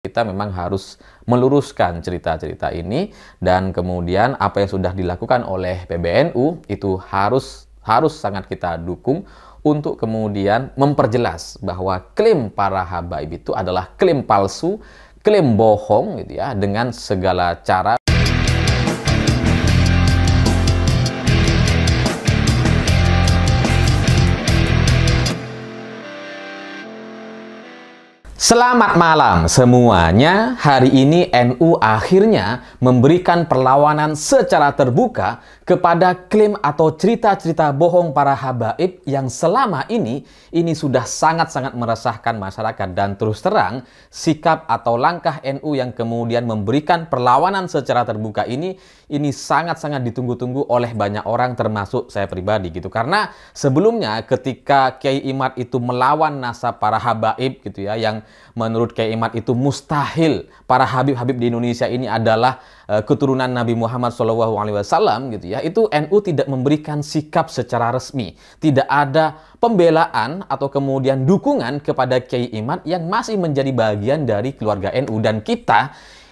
Kita memang harus meluruskan cerita-cerita ini dan kemudian apa yang sudah dilakukan oleh PBNU itu harus harus sangat kita dukung untuk kemudian memperjelas bahwa klaim para habaib itu adalah klaim palsu, klaim bohong gitu ya dengan segala cara Selamat malam semuanya. Hari ini NU akhirnya memberikan perlawanan secara terbuka kepada klaim atau cerita-cerita bohong para habaib yang selama ini ini sudah sangat-sangat meresahkan masyarakat dan terus terang sikap atau langkah NU yang kemudian memberikan perlawanan secara terbuka ini ini sangat-sangat ditunggu-tunggu oleh banyak orang termasuk saya pribadi gitu. Karena sebelumnya ketika Kiai Imat itu melawan nasa para habaib gitu ya yang menurut Kiai Imat itu mustahil para habib-habib di Indonesia ini adalah uh, keturunan Nabi Muhammad SAW gitu ya. Itu NU tidak memberikan sikap secara resmi. Tidak ada pembelaan atau kemudian dukungan kepada Kiai Imat yang masih menjadi bagian dari keluarga NU dan kita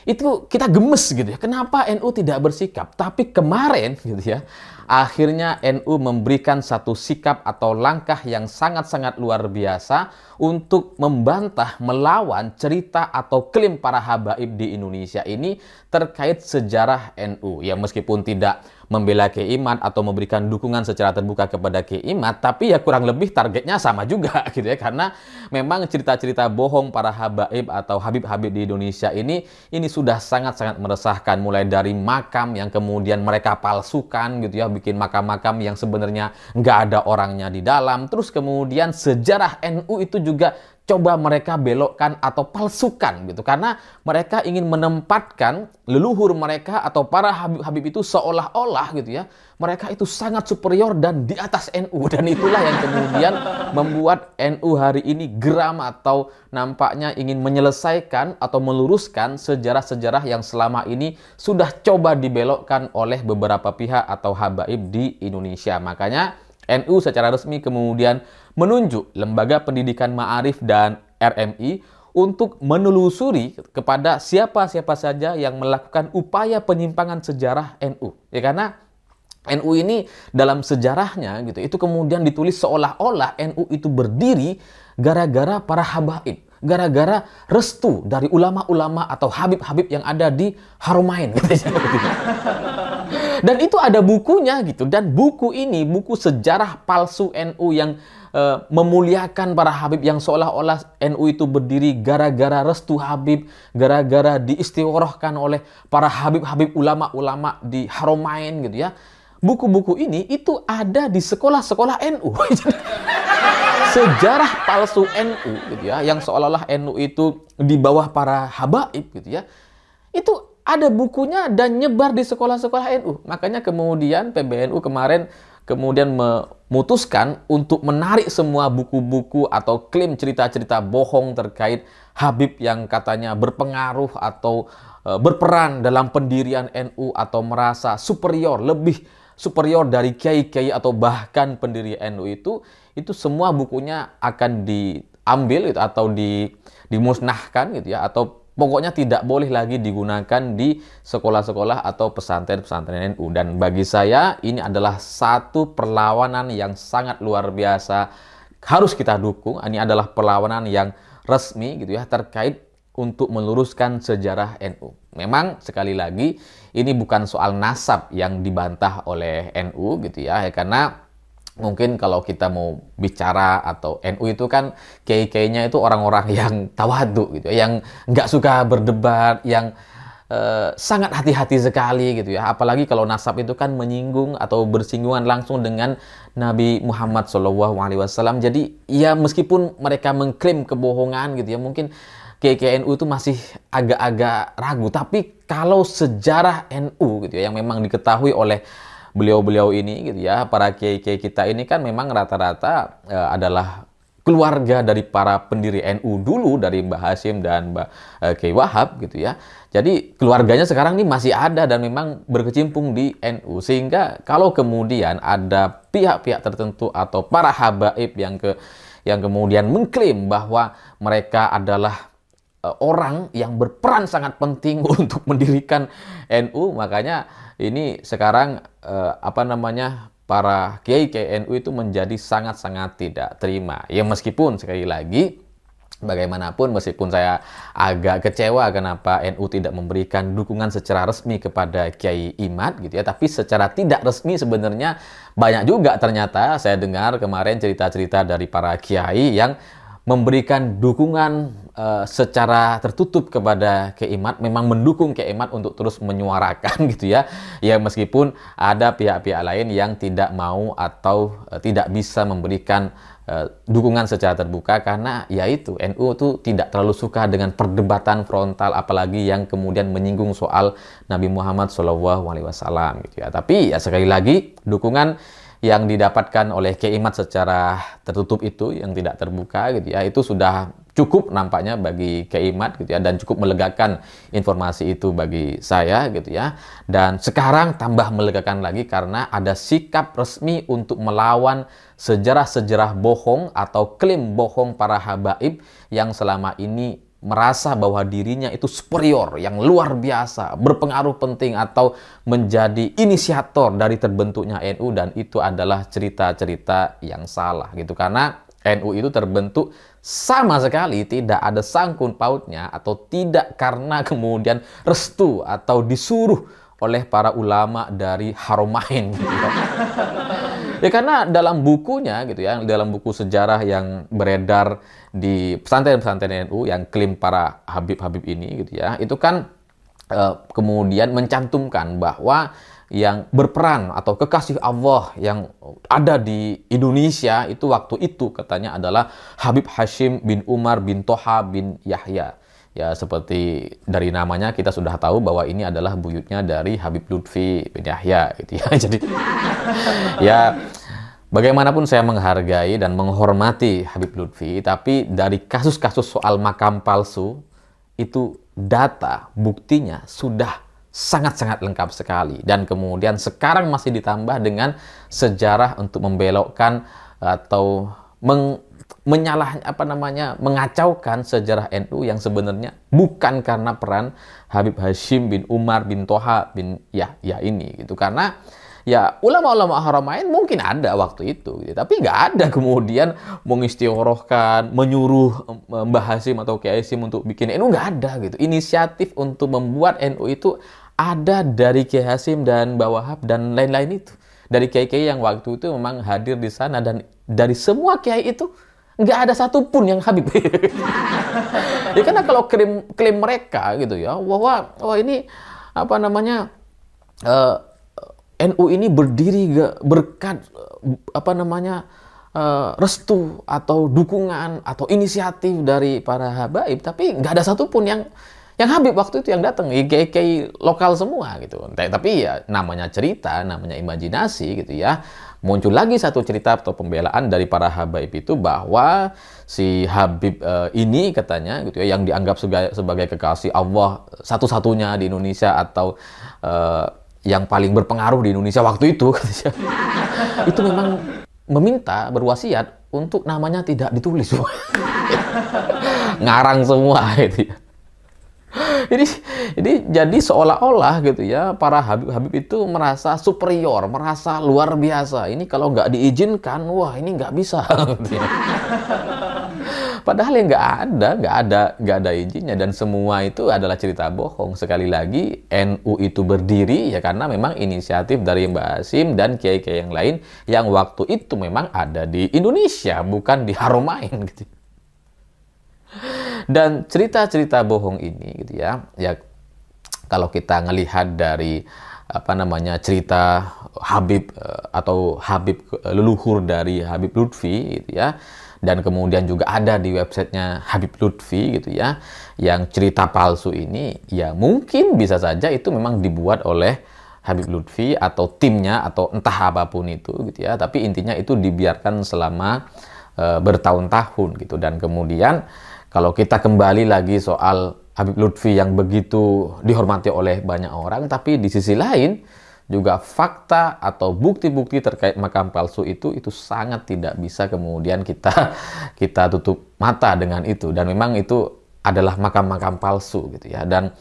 itu kita gemes gitu ya. Kenapa NU tidak bersikap? Tapi kemarin gitu ya, akhirnya NU memberikan satu sikap atau langkah yang sangat-sangat luar biasa untuk membantah, melawan cerita atau klaim para habaib di Indonesia ini terkait sejarah NU. Ya meskipun tidak membela Kiimat atau memberikan dukungan secara terbuka kepada Kiimat, tapi ya kurang lebih targetnya sama juga gitu ya karena memang cerita-cerita bohong para habaib atau habib-habib di Indonesia ini ini sudah sangat-sangat meresahkan mulai dari makam yang kemudian mereka palsukan gitu ya bikin makam-makam yang sebenarnya nggak ada orangnya di dalam terus kemudian sejarah NU itu juga coba mereka belokkan atau palsukan gitu karena mereka ingin menempatkan leluhur mereka atau para habib-habib itu seolah-olah gitu ya mereka itu sangat superior dan di atas NU dan itulah yang kemudian membuat NU hari ini geram atau nampaknya ingin menyelesaikan atau meluruskan sejarah-sejarah yang selama ini sudah coba dibelokkan oleh beberapa pihak atau habaib di Indonesia makanya NU secara resmi kemudian menunjuk Lembaga Pendidikan Ma'arif dan RMI untuk menelusuri kepada siapa-siapa saja yang melakukan upaya penyimpangan sejarah NU. Ya karena NU ini dalam sejarahnya gitu itu kemudian ditulis seolah-olah NU itu berdiri gara-gara para habaib gara-gara restu dari ulama-ulama atau habib-habib yang ada di Harumain gitu. Dan itu ada bukunya gitu. Dan buku ini, buku sejarah palsu NU yang uh, memuliakan para Habib yang seolah-olah NU itu berdiri gara-gara restu Habib, gara-gara diistiwarahkan oleh para Habib-Habib ulama-ulama di Haromain gitu ya. Buku-buku ini itu ada di sekolah-sekolah NU. sejarah palsu NU gitu ya, yang seolah-olah NU itu di bawah para habaib gitu ya. Itu ada bukunya dan nyebar di sekolah-sekolah NU. Makanya kemudian PBNU kemarin kemudian memutuskan untuk menarik semua buku-buku atau klaim cerita-cerita bohong terkait Habib yang katanya berpengaruh atau e, berperan dalam pendirian NU atau merasa superior, lebih superior dari kiai-kiai atau bahkan pendiri NU itu, itu semua bukunya akan diambil gitu atau di, dimusnahkan gitu ya atau Pokoknya tidak boleh lagi digunakan di sekolah-sekolah atau pesantren-pesantren NU. Dan bagi saya ini adalah satu perlawanan yang sangat luar biasa. Harus kita dukung. Ini adalah perlawanan yang resmi gitu ya terkait untuk meluruskan sejarah NU. Memang sekali lagi ini bukan soal nasab yang dibantah oleh NU gitu ya, ya karena mungkin kalau kita mau bicara atau NU itu kan kayak-kayaknya itu orang-orang yang tawadu gitu ya, yang nggak suka berdebat, yang eh, sangat hati-hati sekali gitu ya. Apalagi kalau nasab itu kan menyinggung atau bersinggungan langsung dengan Nabi Muhammad SAW. Jadi ya meskipun mereka mengklaim kebohongan gitu ya, mungkin KKNU itu masih agak-agak ragu. Tapi kalau sejarah NU gitu ya, yang memang diketahui oleh beliau-beliau ini gitu ya para kiai-kiai kita ini kan memang rata-rata e, adalah keluarga dari para pendiri NU dulu dari Mbah Hasim dan Mbah eh, e, Kiai Wahab gitu ya. Jadi keluarganya sekarang ini masih ada dan memang berkecimpung di NU sehingga kalau kemudian ada pihak-pihak tertentu atau para habaib yang ke yang kemudian mengklaim bahwa mereka adalah Eh, orang yang berperan sangat penting untuk mendirikan NU makanya ini sekarang eh, apa namanya para kiai kiai NU itu menjadi sangat-sangat tidak terima ya meskipun sekali lagi bagaimanapun meskipun saya agak kecewa kenapa NU tidak memberikan dukungan secara resmi kepada Kiai Imad gitu ya tapi secara tidak resmi sebenarnya banyak juga ternyata saya dengar kemarin cerita-cerita dari para kiai yang memberikan dukungan uh, secara tertutup kepada keimat memang mendukung keimat untuk terus menyuarakan gitu ya ya meskipun ada pihak-pihak lain yang tidak mau atau uh, tidak bisa memberikan uh, dukungan secara terbuka karena yaitu NU itu tidak terlalu suka dengan perdebatan frontal apalagi yang kemudian menyinggung soal Nabi Muhammad SAW gitu ya tapi ya sekali lagi dukungan yang didapatkan oleh keimat secara tertutup itu yang tidak terbuka gitu ya itu sudah cukup nampaknya bagi keimat gitu ya dan cukup melegakan informasi itu bagi saya gitu ya dan sekarang tambah melegakan lagi karena ada sikap resmi untuk melawan sejarah-sejarah bohong atau klaim bohong para habaib yang selama ini merasa bahwa dirinya itu superior yang luar biasa, berpengaruh penting atau menjadi inisiator dari terbentuknya NU dan itu adalah cerita-cerita yang salah gitu karena NU itu terbentuk sama sekali tidak ada sangkun pautnya atau tidak karena kemudian restu atau disuruh oleh para ulama dari Haromain gitu. ya karena dalam bukunya gitu ya, dalam buku sejarah yang beredar di pesantren-pesantren NU yang klaim para Habib-Habib ini gitu ya, itu kan eh, kemudian mencantumkan bahwa yang berperan atau kekasih Allah yang ada di Indonesia itu waktu itu katanya adalah Habib Hashim bin Umar bin Toha bin Yahya. Ya seperti dari namanya kita sudah tahu bahwa ini adalah buyutnya dari Habib Lutfi bin Yahya gitu ya. Jadi ya Bagaimanapun saya menghargai dan menghormati Habib Lutfi, tapi dari kasus-kasus soal makam palsu, itu data buktinya sudah sangat-sangat lengkap sekali. Dan kemudian sekarang masih ditambah dengan sejarah untuk membelokkan atau meng menyalah apa namanya mengacaukan sejarah NU yang sebenarnya bukan karena peran Habib Hashim bin Umar bin Toha bin ya ya ini gitu karena ya ulama-ulama haramain mungkin ada waktu itu gitu. tapi nggak ada kemudian mengistiorohkan menyuruh eh, Mbah Hashim atau Kiai Hashim untuk bikin NU nggak ada gitu inisiatif untuk membuat NU itu ada dari Kiai Hasim dan Bawahab dan lain-lain itu dari kiai-kiai yang waktu itu memang hadir di sana dan dari semua kiai itu nggak ada satupun yang Habib. ya karena kalau klaim klaim mereka gitu ya, wah oh, wah, wah ini apa namanya uh, eh, NU ini berdiri berkat apa namanya uh, restu atau dukungan atau inisiatif dari para habib, tapi nggak ada satupun yang yang Habib waktu itu yang datang kayak lokal semua gitu tapi ya namanya cerita namanya imajinasi gitu ya muncul lagi satu cerita atau pembelaan dari para Habib itu bahwa si Habib uh, ini katanya gitu ya yang dianggap sebagai, sebagai kekasih Allah satu-satunya di Indonesia atau uh, yang paling berpengaruh di Indonesia waktu itu katanya, gitu itu memang meminta berwasiat untuk namanya tidak ditulis ngarang semua itu. ya jadi jadi jadi seolah-olah gitu ya para habib habib itu merasa superior, merasa luar biasa. Ini kalau nggak diizinkan, wah ini nggak bisa. Gitu ya. Padahal yang nggak ada, nggak ada, nggak ada izinnya dan semua itu adalah cerita bohong. Sekali lagi NU itu berdiri ya karena memang inisiatif dari Mbak Asim dan kiai-kiai yang lain yang waktu itu memang ada di Indonesia bukan di Harumain gitu. Dan cerita-cerita bohong ini gitu ya, ya kalau kita melihat dari apa namanya cerita Habib eh, atau Habib eh, leluhur dari Habib Lutfi gitu ya dan kemudian juga ada di websitenya Habib Lutfi gitu ya yang cerita palsu ini ya mungkin bisa saja itu memang dibuat oleh Habib Lutfi atau timnya atau entah apapun itu gitu ya tapi intinya itu dibiarkan selama e, bertahun-tahun gitu dan kemudian kalau kita kembali lagi soal Habib Lutfi yang begitu dihormati oleh banyak orang, tapi di sisi lain juga fakta atau bukti-bukti terkait makam palsu itu itu sangat tidak bisa kemudian kita kita tutup mata dengan itu dan memang itu adalah makam-makam palsu gitu ya dan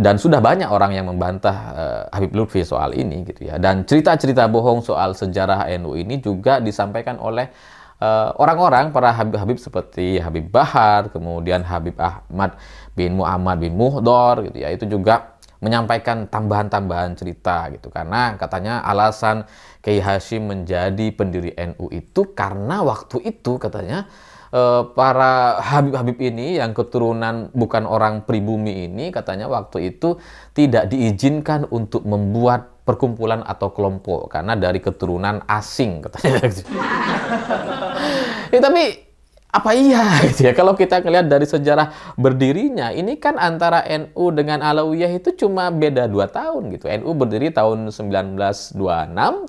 dan sudah banyak orang yang membantah uh, Habib Lutfi soal ini gitu ya dan cerita-cerita bohong soal sejarah NU ini juga disampaikan oleh Eh, orang-orang para Habib-Habib seperti Habib Bahar, kemudian Habib Ahmad bin Muhammad bin Muhdor gitu ya. Itu juga menyampaikan tambahan-tambahan cerita gitu karena katanya alasan Kiai Hashim menjadi pendiri NU itu karena waktu itu katanya eh, para Habib-Habib ini yang keturunan bukan orang pribumi ini katanya waktu itu tidak diizinkan untuk membuat perkumpulan atau kelompok karena dari keturunan asing katanya. ya, tapi apa iya gitu ya kalau kita ngelihat dari sejarah berdirinya ini kan antara NU dengan Alawiyah itu cuma beda 2 tahun gitu. NU berdiri tahun 1926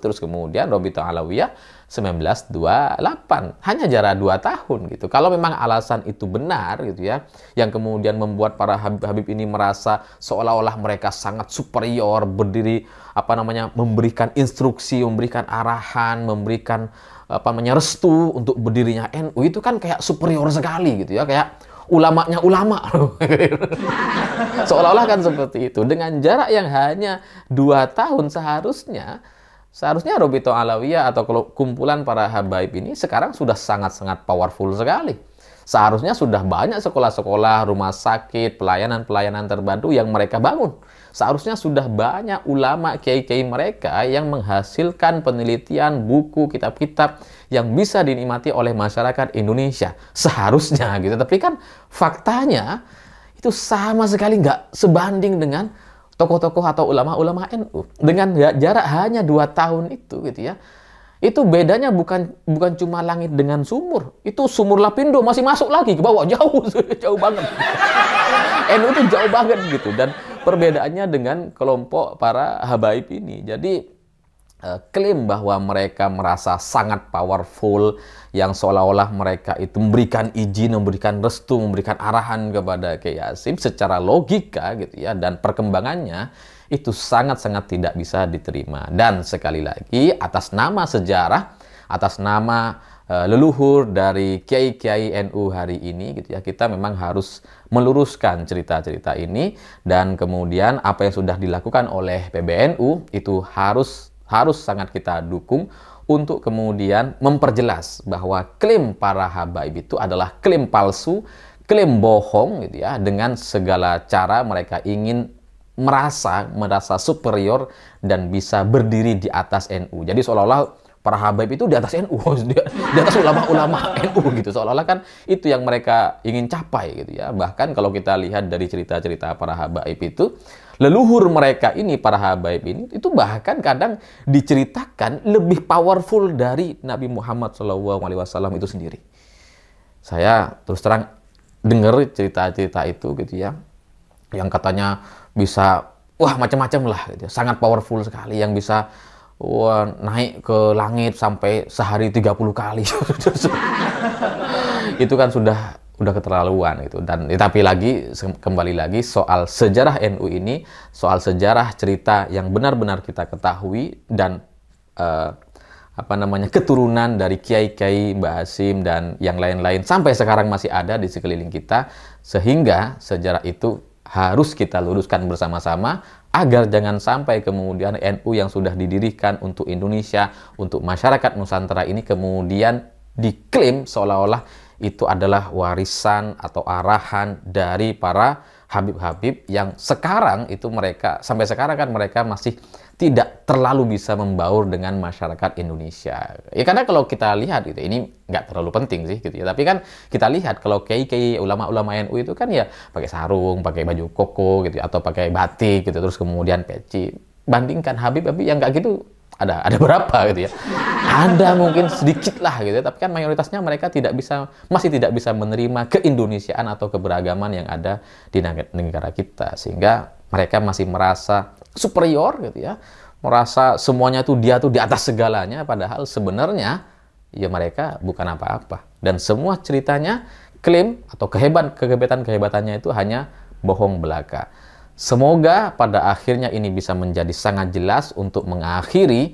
terus kemudian Robito Alawiyah 1928. Hanya jarak 2 tahun gitu. Kalau memang alasan itu benar gitu ya, yang kemudian membuat para Habib-Habib ini merasa seolah-olah mereka sangat superior, berdiri apa namanya, memberikan instruksi, memberikan arahan, memberikan apa namanya restu untuk berdirinya NU itu kan kayak superior sekali gitu ya, kayak ulamanya ulama. Seolah-olah kan seperti itu. Dengan jarak yang hanya dua tahun seharusnya Seharusnya Robito Alawiyah atau kumpulan para habaib ini sekarang sudah sangat-sangat powerful sekali. Seharusnya sudah banyak sekolah-sekolah, rumah sakit, pelayanan-pelayanan terbantu yang mereka bangun. Seharusnya sudah banyak ulama kiai-kiai mereka yang menghasilkan penelitian, buku, kitab-kitab yang bisa dinikmati oleh masyarakat Indonesia. Seharusnya gitu. Tapi kan faktanya itu sama sekali nggak sebanding dengan tokoh-tokoh atau ulama-ulama NU dengan jarak hanya dua tahun itu gitu ya itu bedanya bukan bukan cuma langit dengan sumur itu sumur lapindo masih masuk lagi ke bawah jauh jauh banget NU itu jauh banget gitu dan perbedaannya dengan kelompok para habaib ini jadi Eh, klaim bahwa mereka merasa sangat powerful yang seolah-olah mereka itu memberikan izin, memberikan restu, memberikan arahan kepada Kiai Hasim secara logika gitu ya dan perkembangannya itu sangat-sangat tidak bisa diterima dan sekali lagi atas nama sejarah atas nama uh, leluhur dari kiai-kiai NU hari ini gitu ya kita memang harus meluruskan cerita-cerita ini dan kemudian apa yang sudah dilakukan oleh PBNU itu harus harus sangat kita dukung untuk kemudian memperjelas bahwa klaim para habaib itu adalah klaim palsu, klaim bohong gitu ya dengan segala cara mereka ingin merasa merasa superior dan bisa berdiri di atas NU. Jadi seolah-olah para habaib itu di atas NU, di, atas ulama-ulama NU gitu. Seolah-olah kan itu yang mereka ingin capai gitu ya. Bahkan kalau kita lihat dari cerita-cerita para habaib itu, leluhur mereka ini para habaib ini itu bahkan kadang diceritakan lebih powerful dari Nabi Muhammad SAW itu sendiri. Saya terus terang dengar cerita-cerita itu gitu ya. Yang katanya bisa wah macam-macam lah gitu. Ya. Sangat powerful sekali yang bisa wah naik ke langit sampai sehari 30 kali. itu kan sudah udah keterlaluan gitu dan ya, tapi lagi kembali lagi soal sejarah NU ini soal sejarah cerita yang benar-benar kita ketahui dan uh, apa namanya keturunan dari kiai-kiai Mbah Hasim dan yang lain-lain sampai sekarang masih ada di sekeliling kita sehingga sejarah itu harus kita luruskan bersama-sama agar jangan sampai kemudian NU yang sudah didirikan untuk Indonesia, untuk masyarakat Nusantara ini kemudian diklaim seolah-olah itu adalah warisan atau arahan dari para Habib-Habib yang sekarang itu mereka sampai sekarang kan mereka masih tidak terlalu bisa membaur dengan masyarakat Indonesia. Ya karena kalau kita lihat gitu, ini nggak terlalu penting sih gitu ya. Tapi kan kita lihat kalau kiai-kiai ulama-ulama NU itu kan ya pakai sarung, pakai baju koko gitu ya, atau pakai batik gitu terus kemudian peci. Bandingkan Habib-Habib yang nggak gitu ada ada berapa gitu ya ada mungkin sedikit lah gitu ya tapi kan mayoritasnya mereka tidak bisa masih tidak bisa menerima keindonesiaan atau keberagaman yang ada di negara kita sehingga mereka masih merasa superior gitu ya merasa semuanya tuh dia tuh di atas segalanya padahal sebenarnya ya mereka bukan apa-apa dan semua ceritanya klaim atau kehebatan kehebatan kehebatannya itu hanya bohong belaka Semoga pada akhirnya ini bisa menjadi sangat jelas untuk mengakhiri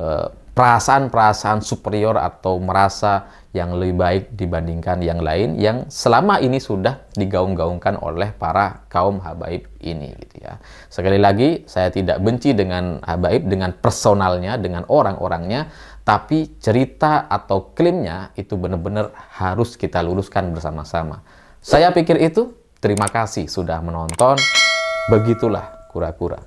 eh, perasaan-perasaan superior atau merasa yang lebih baik dibandingkan yang lain yang selama ini sudah digaung-gaungkan oleh para kaum habaib ini gitu ya. Sekali lagi saya tidak benci dengan habaib dengan personalnya, dengan orang-orangnya, tapi cerita atau klaimnya itu benar-benar harus kita luruskan bersama-sama. Saya pikir itu. Terima kasih sudah menonton. Begitulah kura-kura.